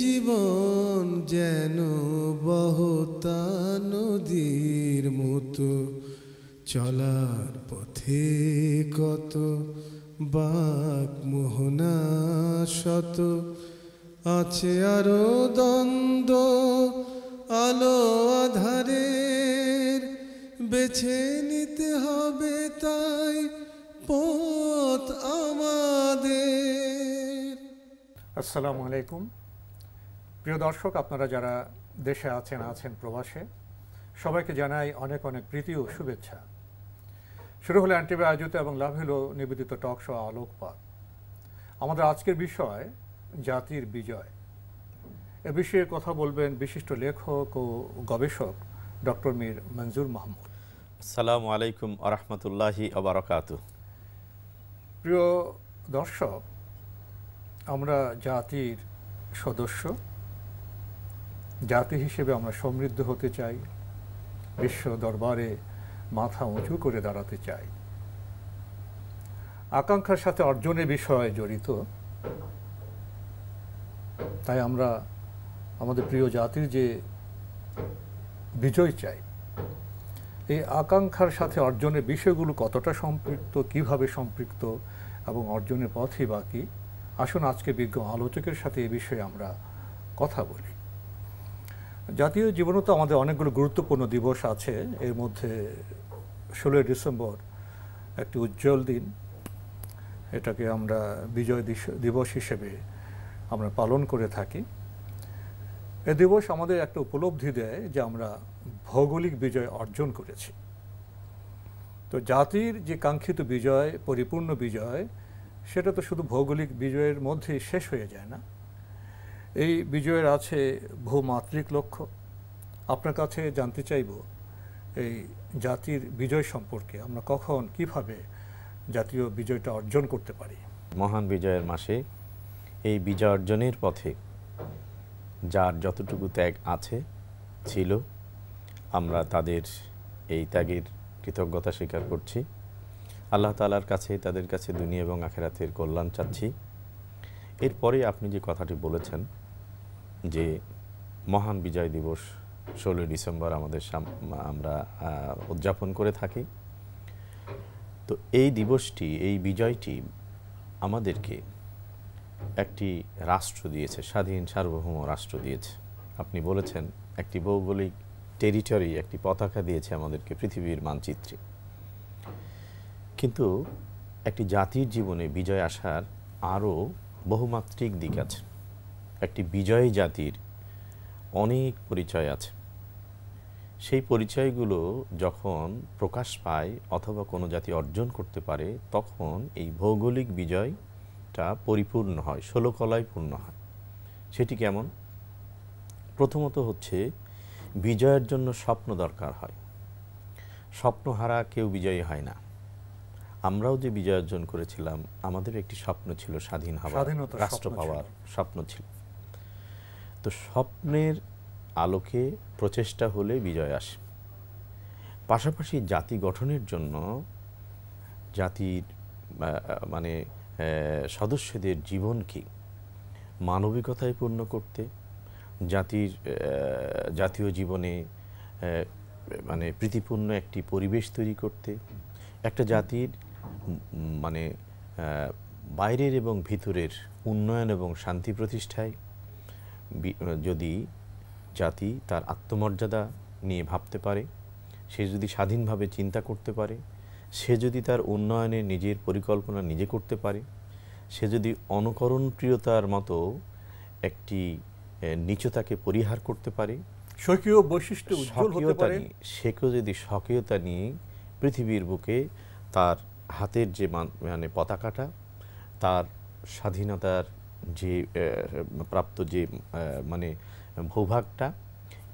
জীবন যেন বহতা নদীর মতো চলার পথে কত বাক মোহনা শত আছে আরো দ্বন্দ্ব আলো আধারের বেছে নিতে হবে তাই পথ আমাদের আসসালামু আলাইকুম প্রিয় দর্শক আপনারা যারা দেশে আছেন আছেন প্রবাসে সবাইকে জানাই অনেক অনেক প্রীতি ও শুভেচ্ছা শুরু হলো অ্যান্টিবে আয়োজিত এবং লাভ হলো নিবেদিত টক শো আলোকপাত আমাদের আজকের বিষয় জাতির বিজয় এ বিষয়ে কথা বলবেন বিশিষ্ট লেখক ও গবেষক ডক্টর মীর মঞ্জুর মাহমুদ সালাম আলাইকুম আরহামতুল্লাহি আবারকাত প্রিয় দর্শক আমরা জাতির সদস্য জাতি হিসেবে আমরা সমৃদ্ধ হতে চাই বিশ্ব দরবারে মাথা উঁচু করে দাঁড়াতে চাই আকাঙ্ক্ষার সাথে অর্জনের বিষয়ে জড়িত তাই আমরা আমাদের প্রিয় জাতির যে বিজয় চাই এই আকাঙ্ক্ষার সাথে অর্জনের বিষয়গুলো কতটা সম্পৃক্ত কিভাবে সম্পৃক্ত এবং অর্জনের পথই বাকি আসুন আজকে বিজ্ঞ আলোচকের সাথে এ বিষয়ে আমরা কথা বলি জাতীয় জীবনে তো আমাদের অনেকগুলো গুরুত্বপূর্ণ দিবস আছে এর মধ্যে ষোলোই ডিসেম্বর একটি উজ্জ্বল দিন এটাকে আমরা বিজয় দিবস হিসেবে আমরা পালন করে থাকি এ দিবস আমাদের একটা উপলব্ধি দেয় যে আমরা ভৌগোলিক বিজয় অর্জন করেছি তো জাতির যে কাঙ্ক্ষিত বিজয় পরিপূর্ণ বিজয় সেটা তো শুধু ভৌগোলিক বিজয়ের মধ্যেই শেষ হয়ে যায় না এই বিজয়ের আছে ভূমাত্রিক লক্ষ্য আপনার কাছে জানতে চাইব এই জাতির বিজয় সম্পর্কে আমরা কখন কিভাবে জাতীয় বিজয়টা অর্জন করতে পারি মহান বিজয়ের মাসে এই বিজয় অর্জনের পথে যার যতটুকু ত্যাগ আছে ছিল আমরা তাদের এই ত্যাগের কৃতজ্ঞতা স্বীকার করছি আল্লাহ তালার কাছে তাদের কাছে দুনিয়া এবং আখেরাতের কল্যাণ চাচ্ছি এরপরে আপনি যে কথাটি বলেছেন যে মহান বিজয় দিবস ষোলোই ডিসেম্বর আমাদের আমরা উদযাপন করে থাকি তো এই দিবসটি এই বিজয়টি আমাদেরকে একটি রাষ্ট্র দিয়েছে স্বাধীন সার্বভৌম রাষ্ট্র দিয়েছে আপনি বলেছেন একটি ভৌগোলিক টেরিটরি একটি পতাকা দিয়েছে আমাদেরকে পৃথিবীর মানচিত্রে কিন্তু একটি জাতির জীবনে বিজয় আসার আরও বহুমাত্রিক দিক আছে একটি বিজয়ী জাতির অনেক পরিচয় আছে সেই পরিচয়গুলো যখন প্রকাশ পায় অথবা কোনো জাতি অর্জন করতে পারে তখন এই ভৌগোলিক বিজয়টা পরিপূর্ণ হয় ষোলকলায় পূর্ণ হয় সেটি কেমন প্রথমত হচ্ছে বিজয়ের জন্য স্বপ্ন দরকার হয় স্বপ্ন হারা কেউ বিজয়ী হয় না আমরাও যে বিজয় অর্জন করেছিলাম আমাদের একটি স্বপ্ন ছিল স্বাধীন হওয়ার রাষ্ট্র পাওয়ার স্বপ্ন ছিল তো স্বপ্নের আলোকে প্রচেষ্টা হলে বিজয় আসে পাশাপাশি জাতি গঠনের জন্য জাতির মানে সদস্যদের জীবনকে মানবিকতায় পূর্ণ করতে জাতির জাতীয় জীবনে মানে প্রীতিপূর্ণ একটি পরিবেশ তৈরি করতে একটা জাতির মানে বাইরের এবং ভিতরের উন্নয়ন এবং শান্তি প্রতিষ্ঠায় যদি জাতি তার আত্মমর্যাদা নিয়ে ভাবতে পারে সে যদি স্বাধীনভাবে চিন্তা করতে পারে সে যদি তার উন্নয়নে নিজের পরিকল্পনা নিজে করতে পারে সে যদি অনুকরণপ্রিয়তার মতো একটি নিচতাকে পরিহার করতে পারে স্বকীয় বৈশিষ্ট্য স্বকীয়তা নিয়ে সে সেকেও যদি স্বকীয়তা নিয়ে পৃথিবীর বুকে তার হাতের যে মানে পতাকাটা তার স্বাধীনতার যে প্রাপ্ত যে মানে ভূভাগটা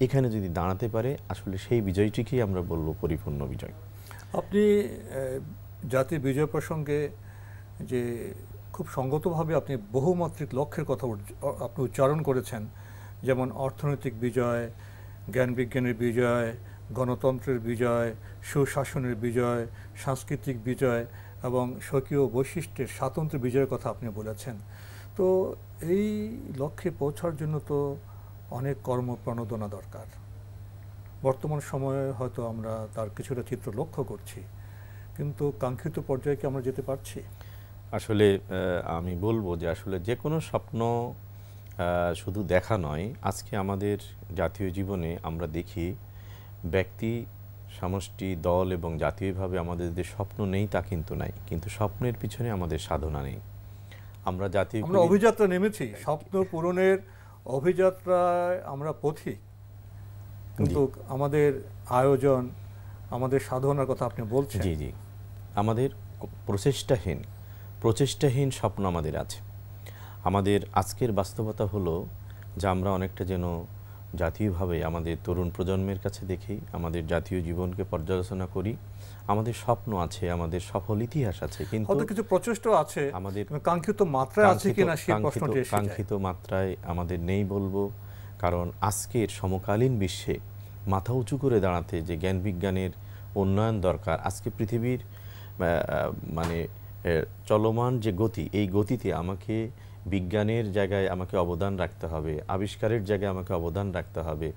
এখানে যদি দাঁড়াতে পারে আসলে সেই বিজয়টিকেই আমরা বলব পরিপূর্ণ বিজয় আপনি জাতির বিজয় প্রসঙ্গে যে খুব সঙ্গতভাবে আপনি বহুমাত্রিক লক্ষ্যের কথা আপনি উচ্চারণ করেছেন যেমন অর্থনৈতিক বিজয় জ্ঞান বিজ্ঞানের বিজয় গণতন্ত্রের বিজয় সুশাসনের বিজয় সাংস্কৃতিক বিজয় এবং স্বকীয় বৈশিষ্ট্যের স্বাতন্ত্র্য বিজয়ের কথা আপনি বলেছেন তো এই লক্ষ্যে পৌঁছার জন্য তো অনেক কর্ম প্রণোদনা দরকার বর্তমান সময়ে হয়তো আমরা তার কিছুটা চিত্র লক্ষ্য করছি কিন্তু কাঙ্ক্ষিত পর্যায়ে কি আমরা যেতে পারছি আসলে আমি বলবো যে আসলে যে কোনো স্বপ্ন শুধু দেখা নয় আজকে আমাদের জাতীয় জীবনে আমরা দেখি ব্যক্তি সমষ্টি দল এবং জাতীয়ভাবে আমাদের যে স্বপ্ন নেই তা কিন্তু নাই কিন্তু স্বপ্নের পিছনে আমাদের সাধনা নেই আমরা জাতি আমরা অভিযাত্রা নেমেছি স্বপ্ন পূরণের অভিযাত্রায় আমরা পথি কিন্তু আমাদের আয়োজন আমাদের সাধনার কথা আপনি বলছেন জি জি আমাদের প্রচেষ্টাহীন প্রচেষ্টাহীন স্বপ্ন আমাদের আছে আমাদের আজকের বাস্তবতা হলো যে আমরা অনেকটা যেন জাতীয়ভাবে আমাদের তরুণ প্রজন্মের কাছে দেখি আমাদের জাতীয় জীবনকে পর্যালোচনা করি আমাদের স্বপ্ন আছে আমাদের সফল ইতিহাস আছে কিন্তু কিছু প্রচেষ্ট আছে আমাদের কাঙ্ক্ষিত মাত্রায় আছে কিনা কাঙ্ক্ষিত মাত্রায় আমাদের নেই বলবো কারণ আজকের সমকালীন বিশ্বে মাথা উঁচু করে দাঁড়াতে যে জ্ঞান বিজ্ঞানের উন্নয়ন দরকার আজকে পৃথিবীর মানে চলমান যে গতি এই গতিতে আমাকে বিজ্ঞানের জায়গায় আমাকে অবদান রাখতে হবে আবিষ্কারের জায়গায় আমাকে অবদান রাখতে হবে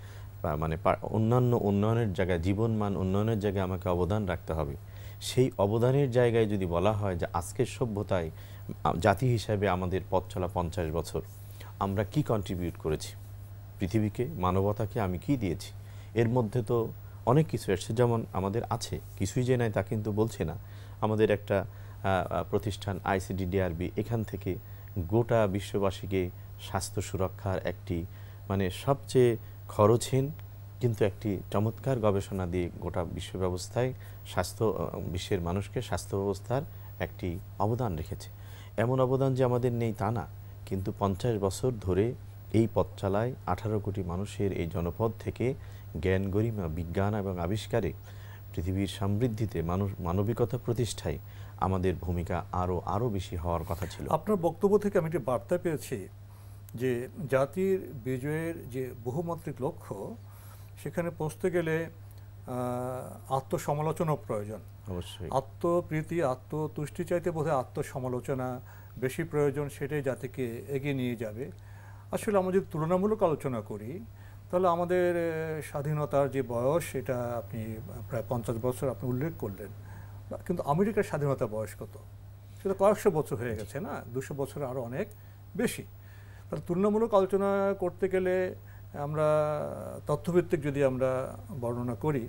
মানে অন্যান্য উন্নয়নের জায়গায় জীবনমান উন্নয়নের জায়গায় আমাকে অবদান রাখতে হবে সেই অবদানের জায়গায় যদি বলা হয় যে আজকের সভ্যতায় জাতি হিসাবে আমাদের পথ চলা পঞ্চাশ বছর আমরা কি কন্ট্রিবিউট করেছি পৃথিবীকে মানবতাকে আমি কি দিয়েছি এর মধ্যে তো অনেক কিছু এসছে যেমন আমাদের আছে কিছুই যে নাই তা কিন্তু বলছে না আমাদের একটা প্রতিষ্ঠান আইসিডিডিআরবি এখান থেকে গোটা বিশ্ববাসীকে স্বাস্থ্য সুরক্ষার একটি মানে সবচেয়ে খরচহীন কিন্তু একটি চমৎকার গবেষণা দিয়ে গোটা বিশ্ব ব্যবস্থায় স্বাস্থ্য বিশ্বের মানুষকে স্বাস্থ্য ব্যবস্থার একটি অবদান রেখেছে এমন অবদান যে আমাদের নেই তা না কিন্তু পঞ্চাশ বছর ধরে এই পথ চালায় আঠারো কোটি মানুষের এই জনপদ থেকে জ্ঞান গরিমা বিজ্ঞান এবং আবিষ্কারে পৃথিবীর সমৃদ্ধিতে মানুষ মানবিকতা প্রতিষ্ঠায় আমাদের ভূমিকা আরও আরও বেশি হওয়ার কথা ছিল আপনার বক্তব্য থেকে আমি একটি বার্তা পেয়েছি যে জাতির বিজয়ের যে বহুমাত্রিক লক্ষ্য সেখানে পৌঁছতে গেলে আত্মসমালোচনা প্রয়োজন অবশ্যই আত্মপ্রীতি আত্মতুষ্টি চাইতে বোধহয় আত্মসমালোচনা বেশি প্রয়োজন সেটাই জাতিকে এগিয়ে নিয়ে যাবে আসলে আমরা যদি তুলনামূলক আলোচনা করি তাহলে আমাদের স্বাধীনতার যে বয়স সেটা আপনি প্রায় পঞ্চাশ বছর আপনি উল্লেখ করলেন কিন্তু আমেরিকার স্বাধীনতা বয়স কত সেটা কয়েকশো বছর হয়ে গেছে না দুশো বছর আরও অনেক বেশি তাহলে তুলনামূলক আলোচনা করতে গেলে আমরা তথ্যভিত্তিক যদি আমরা বর্ণনা করি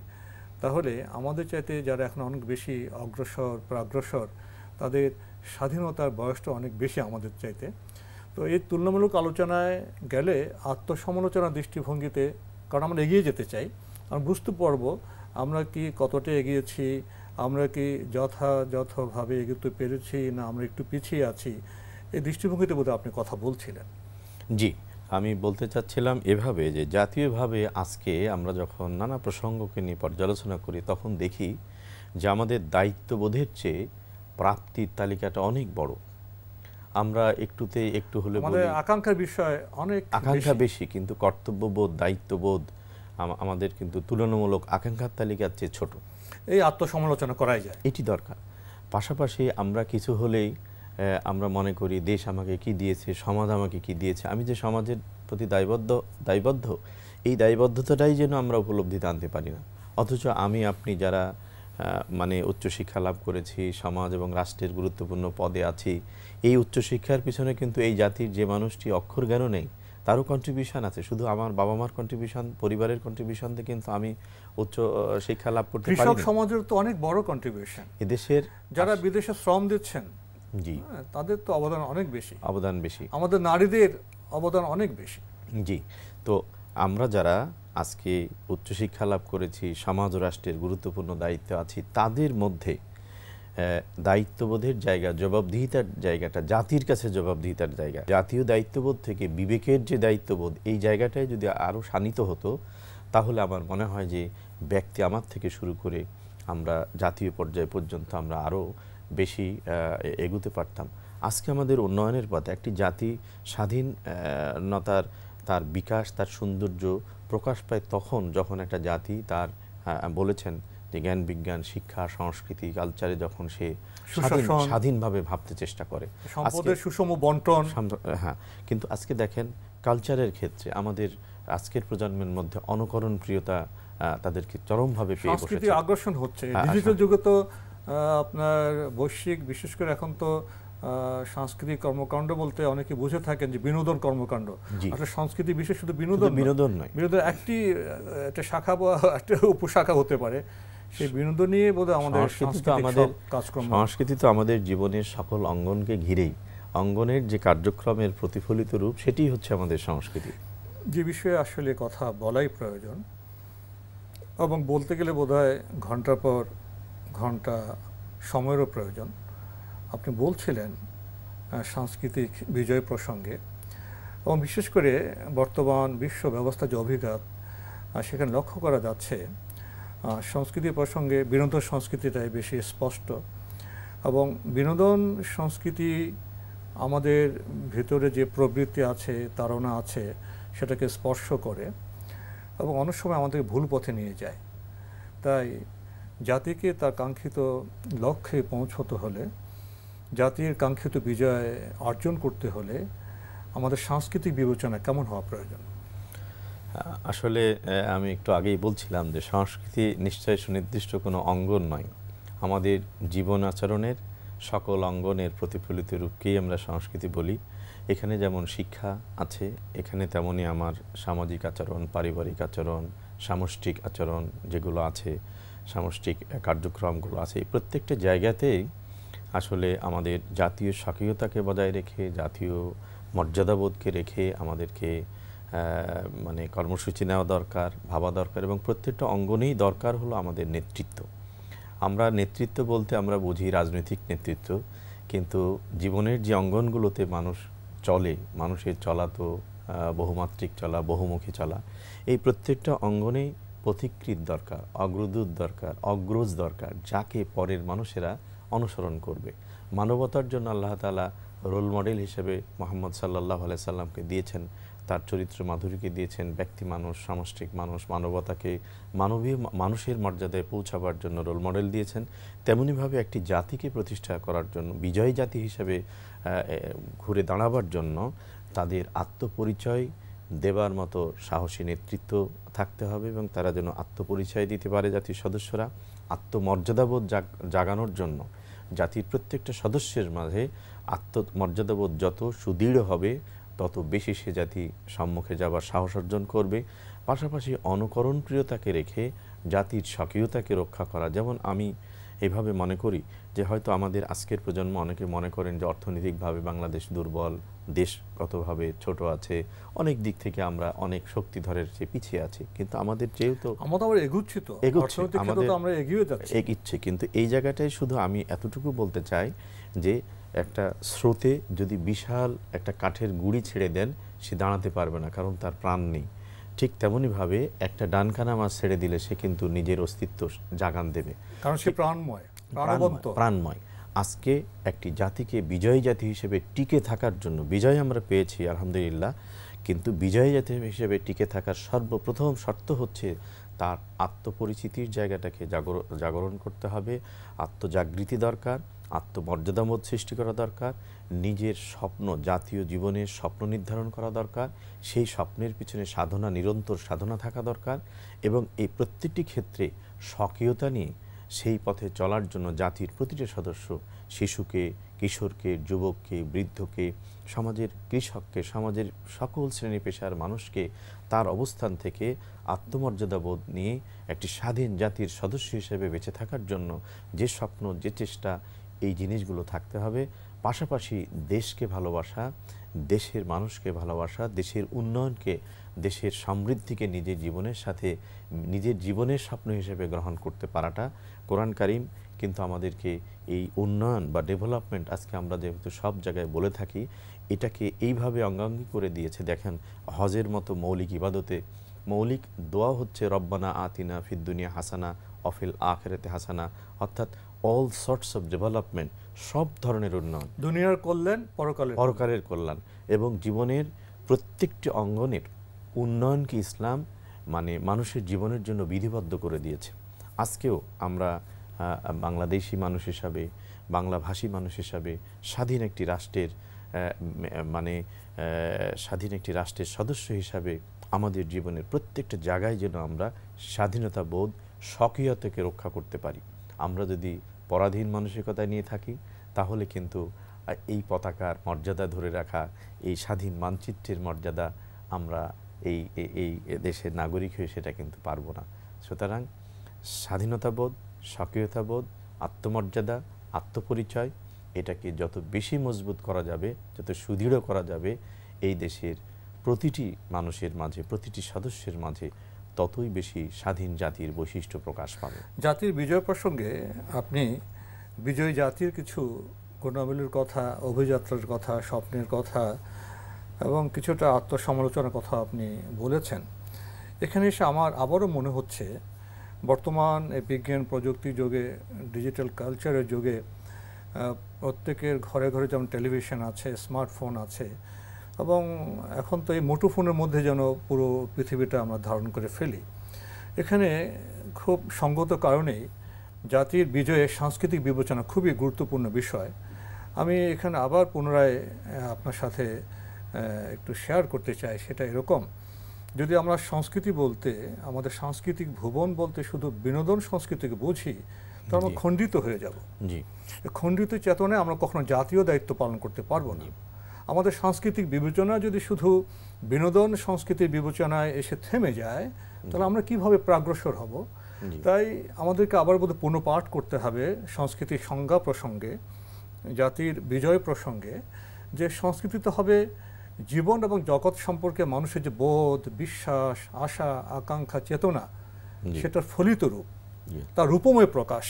তাহলে আমাদের চাইতে যারা এখন অনেক বেশি অগ্রসর প্রাগ্রসর তাদের স্বাধীনতার বয়সটা অনেক বেশি আমাদের চাইতে তো এই তুলনামূলক আলোচনায় গেলে আত্মসমালোচনা দৃষ্টিভঙ্গিতে কারণ আমরা এগিয়ে যেতে চাই আমরা বুঝতে পারবো আমরা কি কতটা এগিয়েছি আমরা কি যথাযথভাবে এগোতে পেরেছি না আমরা একটু পিছিয়ে আছি এই দৃষ্টিভঙ্গিতে বোধহয় আপনি কথা বলছিলেন জি আমি বলতে চাচ্ছিলাম এভাবে যে জাতীয়ভাবে আজকে আমরা যখন নানা প্রসঙ্গকে নিয়ে পর্যালোচনা করি তখন দেখি যে আমাদের দায়িত্ববোধের চেয়ে প্রাপ্তির তালিকাটা অনেক বড় আমরা একটুতে একটু হলে আকাঙ্ক্ষার বিষয় অনেক আকাঙ্ক্ষা বেশি কিন্তু কর্তব্যবোধ দায়িত্ববোধ আমাদের কিন্তু তুলনামূলক আকাঙ্ক্ষার তালিকার চেয়ে ছোট এই আত্মসমালোচনা করাই যায় এটি দরকার পাশাপাশি আমরা কিছু হলেই আমরা মনে করি দেশ আমাকে কি দিয়েছে সমাজ আমাকে কি দিয়েছে আমি যে সমাজের প্রতি দায়বদ্ধ দায়বদ্ধ এই দায়বদ্ধতাটাই যেন আমরা উপলব্ধিতে আনতে পারি না অথচ আমি আপনি যারা মানে উচ্চশিক্ষা লাভ করেছি সমাজ এবং রাষ্ট্রের গুরুত্বপূর্ণ পদে আছি এই উচ্চশিক্ষার পিছনে কিন্তু এই জাতির যে মানুষটি অক্ষর জ্ঞানও নেই তারও কন্ট্রিবিউশন আছে শুধু আমার বাবা মার কন্ট্রিবিউশন পরিবারের কন্ট্রিবিউশন দিয়ে কিন্তু আমি উচ্চ শিক্ষা লাভ করতে পারি কৃষক সমাজের তো অনেক বড় কন্ট্রিবিউশন এদেশের যারা বিদেশে শ্রম দিচ্ছেন জি হ্যাঁ, তাদের তো অবদান অনেক বেশি অবদান বেশি আমাদের নারীদের অবদান অনেক বেশি জি তো আমরা যারা আজকে উচ্চশিক্ষা লাভ করেছি সমাজ রাষ্ট্রের গুরুত্বপূর্ণ দায়িত্ব আছি তাদের মধ্যে দায়িত্ববোধের জায়গা জবাবদিহিতার জায়গাটা জাতির কাছে জবাবদিহিতার জায়গা জাতীয় দায়িত্ববোধ থেকে বিবেকের যে দায়িত্ববোধ এই জায়গাটায় যদি আরও শানিত হতো তাহলে আমার মনে হয় যে ব্যক্তি আমার থেকে শুরু করে আমরা জাতীয় পর্যায় পর্যন্ত আমরা আরও বেশি এগুতে পারতাম আজকে আমাদের উন্নয়নের পথে একটি জাতি স্বাধীনতার তার বিকাশ তার সৌন্দর্য প্রকাশ পায় তখন যখন একটা জাতি তার হ্যাঁ, বলেছেন যে জ্ঞান বিজ্ঞান শিক্ষা সংস্কৃতি কালচারে যখন সে স্বাধীনভাবে ভাবতে চেষ্টা করে সম্পদের সুষম বন্টন হ্যাঁ কিন্তু আজকে দেখেন কালচারের ক্ষেত্রে আমাদের আজকের প্রজন্মের মধ্যে অনুকরণ প্রিয়তা তাদেরকে চরমভাবে পেয়ে বসেছে আকর্ষণ হচ্ছে হ্যাঁ, ডিজিটাল হ্যাঁ। যুগে তো আপনার বৈশ্বিক বিশেষ করে এখন তো সাংস্কৃতিক কর্মকাণ্ড বলতে অনেকে বুঝে থাকেন যে বিনোদন কর্মকাণ্ড সংস্কৃতি বিশেষ শুধু বিনোদন বিনোদন নয় বিনোদন একটি একটা শাখা বা একটা উপশাখা হতে পারে সেই বিনোদন নিয়ে বোধহয় আমাদের সংস্কৃতি আমাদের কাজকর্ম সংস্কৃতি তো আমাদের জীবনের সকল অঙ্গনকে ঘিরেই অঙ্গনের যে কার্যক্রমের প্রতিফলিত রূপ সেটি হচ্ছে আমাদের সংস্কৃতি যে বিষয়ে আসলে কথা বলাই প্রয়োজন এবং বলতে গেলে বোধহয় ঘন্টা পর ঘন্টা সময়েরও প্রয়োজন আপনি বলছিলেন সাংস্কৃতিক বিজয় প্রসঙ্গে এবং বিশেষ করে বর্তমান বিশ্ব ব্যবস্থা যে অভিঘাত সেখানে লক্ষ্য করা যাচ্ছে সংস্কৃতি প্রসঙ্গে বিনোদন সংস্কৃতিটাই বেশি স্পষ্ট এবং বিনোদন সংস্কৃতি আমাদের ভেতরে যে প্রবৃত্তি আছে তাড়না আছে সেটাকে স্পর্শ করে এবং অনেক সময় আমাদেরকে ভুল পথে নিয়ে যায় তাই জাতিকে তার কাঙ্ক্ষিত লক্ষ্যে পৌঁছতে হলে জাতির কাঙ্ক্ষিত বিজয় অর্জন করতে হলে আমাদের সাংস্কৃতিক বিবেচনা কেমন হওয়া প্রয়োজন আসলে আমি একটু আগেই বলছিলাম যে সংস্কৃতি নিশ্চয় সুনির্দিষ্ট কোনো অঙ্গন নয় আমাদের জীবন আচরণের সকল অঙ্গনের প্রতিফলিত রূপকেই আমরা সংস্কৃতি বলি এখানে যেমন শিক্ষা আছে এখানে তেমনই আমার সামাজিক আচরণ পারিবারিক আচরণ সামষ্টিক আচরণ যেগুলো আছে সামষ্টিক কার্যক্রমগুলো আছে প্রত্যেকটা জায়গাতেই আসলে আমাদের জাতীয় স্বকীয়তাকে বজায় রেখে জাতীয় মর্যাদাবোধকে রেখে আমাদেরকে মানে কর্মসূচি নেওয়া দরকার ভাবা দরকার এবং প্রত্যেকটা অঙ্গনেই দরকার হলো আমাদের নেতৃত্ব আমরা নেতৃত্ব বলতে আমরা বুঝি রাজনৈতিক নেতৃত্ব কিন্তু জীবনের যে অঙ্গনগুলোতে মানুষ চলে মানুষের চলা তো বহুমাত্রিক চলা বহুমুখী চলা এই প্রত্যেকটা অঙ্গনেই পথিকৃত দরকার অগ্রদূত দরকার অগ্রজ দরকার যাকে পরের মানুষেরা অনুসরণ করবে মানবতার জন্য আল্লাহ তালা রোল মডেল হিসেবে মোহাম্মদ সাল্লাহ আলাইসাল্লামকে সাল্লামকে দিয়েছেন তার চরিত্র মাধুরীকে দিয়েছেন ব্যক্তি মানুষ সামষ্টিক মানুষ মানবতাকে মানবীয় মানুষের মর্যাদায় পৌঁছাবার জন্য রোল মডেল দিয়েছেন তেমনিভাবে একটি জাতিকে প্রতিষ্ঠা করার জন্য বিজয়ী জাতি হিসেবে ঘুরে দাঁড়াবার জন্য তাদের আত্মপরিচয় দেবার মতো সাহসী নেতৃত্ব থাকতে হবে এবং তারা যেন আত্মপরিচয় দিতে পারে জাতির সদস্যরা আত্মমর্যাদাবোধ জাগানোর জন্য জাতির প্রত্যেকটা সদস্যের মাঝে আত্মমর্যাদাবোধ যত সুদৃঢ় হবে তত বেশি সে জাতি সম্মুখে যাবার সাহস অর্জন করবে পাশাপাশি অনুকরণপ্রিয়তাকে রেখে জাতির স্বকীয়তাকে রক্ষা করা যেমন আমি এভাবে মনে করি যে হয়তো আমাদের আজকের প্রজন্ম অনেকে মনে করেন যে অর্থনৈতিকভাবে বাংলাদেশ দুর্বল দেশ কতভাবে ছোট আছে অনেক দিক থেকে আমরা অনেক শক্তিধরের চেয়ে পিছিয়ে আছি কিন্তু আমাদের যেহেতু তো এগুচ্ছি তো আমাদের আমরা এগিয়ে যাচ্ছি এগিচ্ছে কিন্তু এই জায়গাটাই শুধু আমি এতটুকু বলতে চাই যে একটা স্রোতে যদি বিশাল একটা কাঠের গুড়ি ছেড়ে দেন সে দাঁড়াতে পারবে না কারণ তার প্রাণ নেই ঠিক তেমনইভাবে একটা ডানখানা মাছ ছেড়ে দিলে সে কিন্তু নিজের অস্তিত্ব জাগান দেবে কারণ সে প্রাণময় প্রাণময় আজকে একটি জাতিকে বিজয়ী জাতি হিসেবে টিকে থাকার জন্য বিজয় আমরা পেয়েছি আলহামদুলিল্লাহ কিন্তু বিজয়ী জাতি হিসেবে টিকে থাকার সর্বপ্রথম শর্ত হচ্ছে তার আত্মপরিচিতির জায়গাটাকে জাগরণ করতে হবে আত্মজাগৃতি দরকার আত্মমর্যাদাবোধ সৃষ্টি করা দরকার নিজের স্বপ্ন জাতীয় জীবনের স্বপ্ন নির্ধারণ করা দরকার সেই স্বপ্নের পিছনে সাধনা নিরন্তর সাধনা থাকা দরকার এবং এই প্রত্যেকটি ক্ষেত্রে স্বকীয়তা নিয়ে সেই পথে চলার জন্য জাতির প্রতিটি সদস্য শিশুকে কিশোরকে যুবককে বৃদ্ধকে সমাজের কৃষককে সমাজের সকল শ্রেণী পেশার মানুষকে তার অবস্থান থেকে আত্মমর্যাদাবোধ নিয়ে একটি স্বাধীন জাতির সদস্য হিসেবে বেঁচে থাকার জন্য যে স্বপ্ন যে চেষ্টা এই জিনিসগুলো থাকতে হবে পাশাপাশি দেশকে ভালোবাসা দেশের মানুষকে ভালোবাসা দেশের উন্নয়নকে দেশের সমৃদ্ধিকে নিজের জীবনের সাথে নিজের জীবনের স্বপ্ন হিসেবে গ্রহণ করতে পারাটা কোরআন কারিম কিন্তু আমাদেরকে এই উন্নয়ন বা ডেভেলপমেন্ট আজকে আমরা যেহেতু সব জায়গায় বলে থাকি এটাকে এইভাবে অঙ্গাঙ্গি করে দিয়েছে দেখেন হজের মতো মৌলিক ইবাদতে মৌলিক দোয়া হচ্ছে রব্বানা আতিনা ফিদ্দুনিয়া হাসানা অফিল আখেরাতে হাসানা অর্থাৎ অল সর্টস অফ ডেভেলপমেন্ট সব ধরনের উন্নয়ন দুনিয়ার কল্যাণ পরকালের পরকালের কল্যাণ এবং জীবনের প্রত্যেকটি অঙ্গনের উন্নয়নকে ইসলাম মানে মানুষের জীবনের জন্য বিধিবদ্ধ করে দিয়েছে আজকেও আমরা বাংলাদেশি মানুষ হিসাবে বাংলাভাষী মানুষ হিসাবে স্বাধীন একটি রাষ্ট্রের মানে স্বাধীন একটি রাষ্ট্রের সদস্য হিসাবে আমাদের জীবনের প্রত্যেকটা জায়গায় যেন আমরা স্বাধীনতা বোধ স্বকীয়তাকে রক্ষা করতে পারি আমরা যদি পরাধীন মানসিকতা নিয়ে থাকি তাহলে কিন্তু এই পতাকার মর্যাদা ধরে রাখা এই স্বাধীন মানচিত্রের মর্যাদা আমরা এই এই দেশের নাগরিক হয়ে সেটা কিন্তু পারবো না সুতরাং স্বাধীনতাবোধ স্বকীয়তাবোধ আত্মমর্যাদা আত্মপরিচয় এটাকে যত বেশি মজবুত করা যাবে যত সুদৃঢ় করা যাবে এই দেশের প্রতিটি মানুষের মাঝে প্রতিটি সদস্যের মাঝে ততই বেশি স্বাধীন জাতির বৈশিষ্ট্য প্রকাশ পাবে জাতির বিজয় প্রসঙ্গে আপনি বিজয়ী জাতির কিছু গুণাবলীর কথা অভিযাত্রার কথা স্বপ্নের কথা এবং কিছুটা আত্মসমালোচনার কথা আপনি বলেছেন এখানে এসে আমার আবারও মনে হচ্ছে বর্তমান বিজ্ঞান প্রযুক্তি যুগে ডিজিটাল কালচারের যুগে প্রত্যেকের ঘরে ঘরে যেমন টেলিভিশন আছে স্মার্টফোন আছে এবং এখন তো এই মুঠোফোনের মধ্যে যেন পুরো পৃথিবীটা আমরা ধারণ করে ফেলি এখানে খুব সঙ্গত কারণেই জাতির বিজয়ে সাংস্কৃতিক বিবেচনা খুবই গুরুত্বপূর্ণ বিষয় আমি এখানে আবার পুনরায় আপনার সাথে একটু শেয়ার করতে চাই সেটা এরকম যদি আমরা সংস্কৃতি বলতে আমাদের সাংস্কৃতিক ভুবন বলতে শুধু বিনোদন সংস্কৃতিকে বুঝি তো আমরা খণ্ডিত হয়ে যাব খণ্ডিত চেতনায় আমরা কখনো জাতীয় দায়িত্ব পালন করতে পারবো না আমাদের সাংস্কৃতিক বিবেচনা যদি শুধু বিনোদন সংস্কৃতির বিবেচনায় এসে থেমে যায় তাহলে আমরা কিভাবে প্রাগ্রসর হব তাই আমাদেরকে আবার বোধ পুনঃপাঠ করতে হবে সংস্কৃতির সংজ্ঞা প্রসঙ্গে জাতির বিজয় প্রসঙ্গে যে সংস্কৃতি তো হবে জীবন এবং জগৎ সম্পর্কে মানুষের যে বোধ বিশ্বাস আশা আকাঙ্ক্ষা চেতনা সেটার ফলিত রূপ তার রূপময় প্রকাশ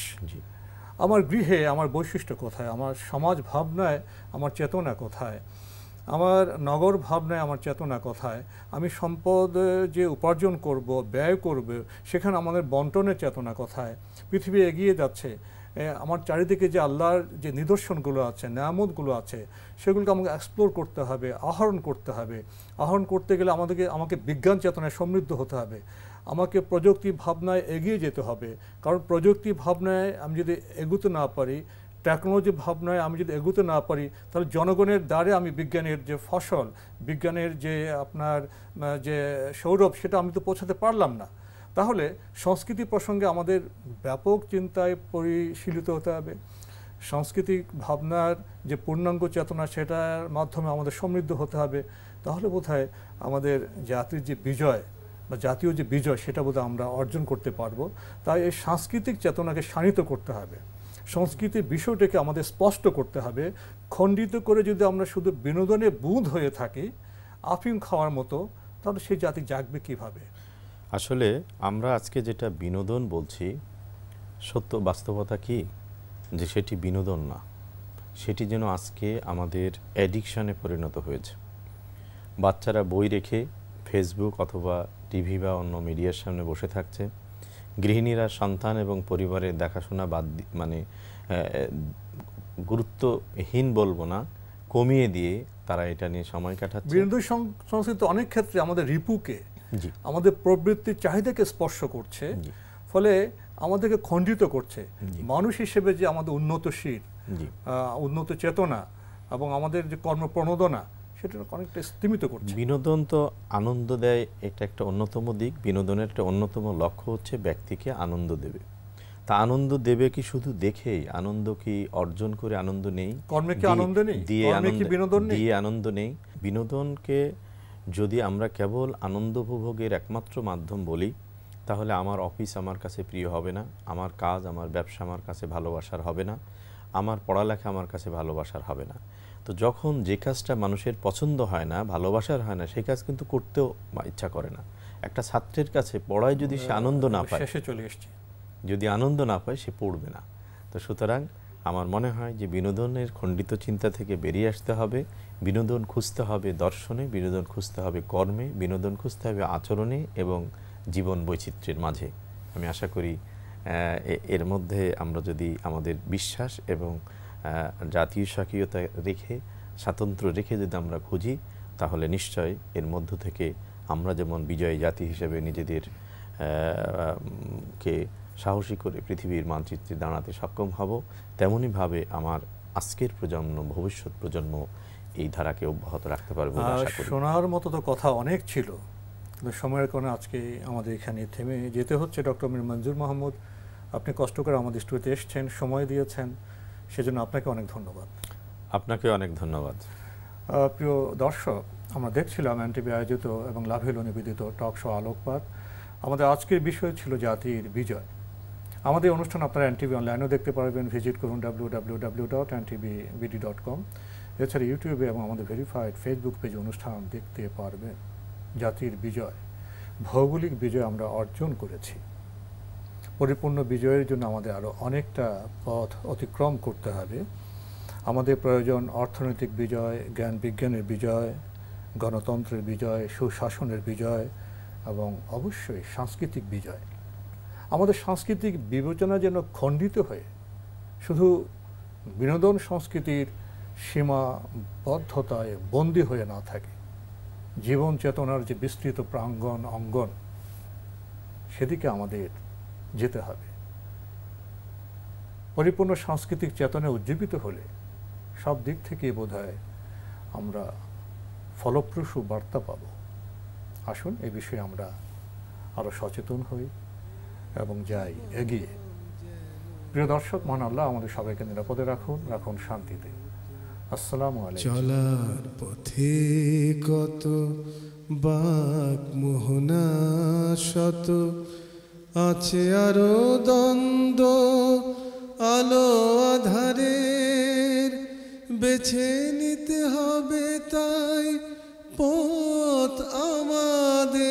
আমার গৃহে আমার বৈশিষ্ট্য কোথায় আমার সমাজ ভাবনায় আমার চেতনা কোথায় আমার নগর ভাবনায় আমার চেতনা কথায় আমি সম্পদ যে উপার্জন করব ব্যয় করব সেখানে আমাদের বন্টনের চেতনা কথায় পৃথিবী এগিয়ে যাচ্ছে আমার চারিদিকে যে আল্লাহর যে নিদর্শনগুলো আছে নিয়ামতগুলো আছে সেগুলোকে আমাকে এক্সপ্লোর করতে হবে আহরণ করতে হবে আহরণ করতে গেলে আমাদেরকে আমাকে বিজ্ঞান চেতনায় সমৃদ্ধ হতে হবে আমাকে প্রযুক্তি ভাবনায় এগিয়ে যেতে হবে কারণ প্রযুক্তি ভাবনায় আমি যদি এগুতে না পারি টেকনোলজি ভাবনায় আমি যদি এগোতে না পারি তাহলে জনগণের দ্বারে আমি বিজ্ঞানের যে ফসল বিজ্ঞানের যে আপনার যে সৌরভ সেটা আমি তো পৌঁছাতে পারলাম না তাহলে সংস্কৃতি প্রসঙ্গে আমাদের ব্যাপক চিন্তায় পরিশীলিত হতে হবে সাংস্কৃতিক ভাবনার যে পূর্ণাঙ্গ চেতনা সেটার মাধ্যমে আমাদের সমৃদ্ধ হতে হবে তাহলে বোধ আমাদের জাতির যে বিজয় বা জাতীয় যে বিজয় সেটা বোধহয় আমরা অর্জন করতে পারবো তাই এই সাংস্কৃতিক চেতনাকে শানিত করতে হবে সংস্কৃতির বিষয়টাকে আমাদের স্পষ্ট করতে হবে খণ্ডিত করে যদি আমরা শুধু বিনোদনে বুধ হয়ে থাকি আফিম খাওয়ার মতো তাহলে সে জাতি জাগবে কিভাবে আসলে আমরা আজকে যেটা বিনোদন বলছি সত্য বাস্তবতা কি যে সেটি বিনোদন না সেটি যেন আজকে আমাদের অ্যাডিকশানে পরিণত হয়েছে বাচ্চারা বই রেখে ফেসবুক অথবা টিভি বা অন্য মিডিয়ার সামনে বসে থাকছে গৃহিণীরা সন্তান এবং পরিবারের দেখাশোনা বাদ মানে গুরুত্বহীন বলবো না কমিয়ে দিয়ে তারা এটা নিয়ে সময় কাটাচ্ছে বিনোদ সংস্কৃতি অনেক ক্ষেত্রে আমাদের রিপুকে আমাদের প্রবৃত্তির চাহিদাকে স্পর্শ করছে ফলে আমাদেরকে খণ্ডিত করছে মানুষ হিসেবে যে আমাদের উন্নতশীল উন্নত চেতনা এবং আমাদের যে কর্মপ্রণোদনা সেটা অনেকটা স্তীমিত করছে বিনোদন তো আনন্দ দেয় এটা একটা অন্যতম দিক বিনোদনের একটা অন্যতম লক্ষ্য হচ্ছে ব্যক্তিকে আনন্দ দেবে তা আনন্দ দেবে কি শুধু দেখেই আনন্দ কি অর্জন করে আনন্দ নেই কর্মে কি আনন্দ নেই দিয়ে বিনোদন নেই দিয়ে আনন্দ নেই বিনোদনকে যদি আমরা কেবল আনন্দ উপভোগের একমাত্র মাধ্যম বলি তাহলে আমার অফিস আমার কাছে প্রিয় হবে না আমার কাজ আমার ব্যবসা আমার কাছে ভালোবাসার হবে না আমার পড়ালেখা আমার কাছে ভালোবাসার হবে না তো যখন যে কাজটা মানুষের পছন্দ হয় না ভালোবাসার হয় না সেই কাজ কিন্তু করতেও ইচ্ছা করে না একটা ছাত্রের কাছে পড়ায় যদি সে আনন্দ না পায় শেষে চলে এসছে যদি আনন্দ না পায় সে পড়বে না তো সুতরাং আমার মনে হয় যে বিনোদনের খণ্ডিত চিন্তা থেকে বেরিয়ে আসতে হবে বিনোদন খুঁজতে হবে দর্শনে বিনোদন খুঁজতে হবে কর্মে বিনোদন খুঁজতে হবে আচরণে এবং জীবন বৈচিত্র্যের মাঝে আমি আশা করি এর মধ্যে আমরা যদি আমাদের বিশ্বাস এবং জাতীয় স্বকীয়তা রেখে স্বাতন্ত্র রেখে যদি আমরা খুঁজি তাহলে নিশ্চয় এর মধ্য থেকে আমরা যেমন বিজয়ী জাতি হিসেবে নিজেদের কে সাহসী করে পৃথিবীর মানচিত্রে দাঁড়াতে সক্ষম হব তেমনইভাবে আমার আজকের প্রজন্ম ভবিষ্যৎ প্রজন্ম এই ধারাকে অব্যাহত রাখতে পারবো শোনার মতো তো কথা অনেক ছিল কিন্তু সময়ের কারণে আজকে আমাদের এখানে থেমে যেতে হচ্ছে ডক্টর মীর মঞ্জুর মাহমুদ আপনি কষ্ট করে আমাদের স্টুডিওতে এসছেন সময় দিয়েছেন সেজন্য আপনাকে অনেক ধন্যবাদ আপনাকে অনেক ধন্যবাদ প্রিয় দর্শক আমরা দেখছিলাম এনটিভি আয়োজিত এবং লাভেল নিবেদিত টক শো আলোকপাত আমাদের আজকের বিষয় ছিল জাতির বিজয় আমাদের অনুষ্ঠান আপনারা এনটিভি অনলাইনেও দেখতে পারবেন ভিজিট করুন W W W dot NTVBD dot com এছাড়া ইউটিউবে এবং আমাদের ভেরিফাইড ফেসবুক পেজে অনুষ্ঠান দেখতে পারবেন জাতির বিজয় ভৌগোলিক বিজয় আমরা অর্জন করেছি পরিপূর্ণ বিজয়ের জন্য আমাদের আরও অনেকটা পথ অতিক্রম করতে হবে আমাদের প্রয়োজন অর্থনৈতিক বিজয় জ্ঞান বিজ্ঞানের বিজয় গণতন্ত্রের বিজয় সুশাসনের বিজয় এবং অবশ্যই সাংস্কৃতিক বিজয় আমাদের সাংস্কৃতিক বিবেচনা যেন খণ্ডিত হয়ে শুধু বিনোদন সংস্কৃতির সীমাবদ্ধতায় বন্দী হয়ে না থাকে জীবন চেতনার যে বিস্তৃত প্রাঙ্গণ অঙ্গন সেদিকে আমাদের যেতে হবে পরিপূর্ণ সাংস্কৃতিক চেতনা উজ্জীবিত হলে সব দিক থেকে বোধ আমরা ফলপ্রসূ বার্তা পাব আসুন এ বিষয়ে আমরা আরও সচেতন হই এবং যাই এগিয়ে প্রিয় দর্শক মহান আল্লাহ আমাদের সবাইকে নিরাপদে রাখুন রাখুন শান্তিতে আসসালামু আলাইকুম চলার পথে কত বাক মোহনা শত আছে আরো দ্বন্দ্ব আলো আধারের বেছে নিতে হবে তাই পথ আমাদের